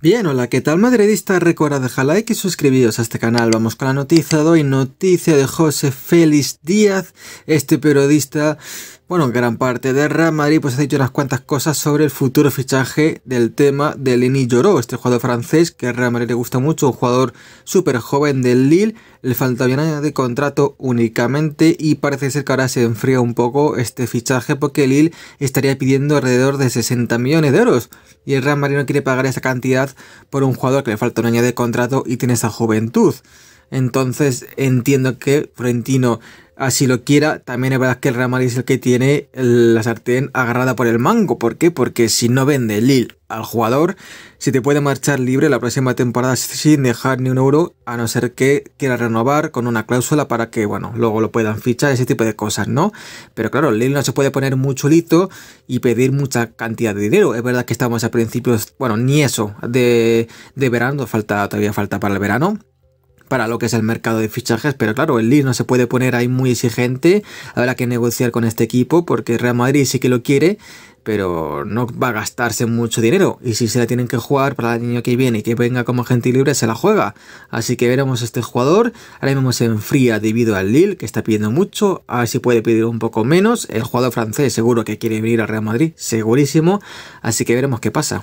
Bien, hola, ¿qué tal madridista? Recuerda dejar like y suscribiros a este canal. Vamos con la noticia de hoy, noticia de José Félix Díaz, este periodista bueno, gran parte de Real Madrid pues ha dicho unas cuantas cosas sobre el futuro fichaje del tema de Lenny Lloró, este jugador francés que a Real Madrid le gusta mucho, un jugador súper joven del Lille, le falta un año de contrato únicamente y parece ser que ahora se enfría un poco este fichaje porque el Lille estaría pidiendo alrededor de 60 millones de euros y el Real Madrid no quiere pagar esa cantidad por un jugador que le falta un año de contrato y tiene esa juventud. Entonces entiendo que Florentino así ah, lo quiera. También es verdad que el Ramal es el que tiene la sartén agarrada por el mango. ¿Por qué? Porque si no vende Lille al jugador, se te puede marchar libre la próxima temporada sin dejar ni un euro, a no ser que quiera renovar con una cláusula para que, bueno, luego lo puedan fichar, ese tipo de cosas, ¿no? Pero claro, Lille no se puede poner mucho lito y pedir mucha cantidad de dinero. Es verdad que estamos a principios, bueno, ni eso, de, de verano, falta, todavía falta para el verano para lo que es el mercado de fichajes, pero claro, el Lille no se puede poner ahí muy exigente, habrá que negociar con este equipo porque Real Madrid sí que lo quiere, pero no va a gastarse mucho dinero y si se la tienen que jugar para el año que viene y que venga como agente libre se la juega. Así que veremos a este jugador, ahora mismo se enfría debido al Lille que está pidiendo mucho, a ver si puede pedir un poco menos, el jugador francés seguro que quiere venir al Real Madrid, segurísimo, así que veremos qué pasa.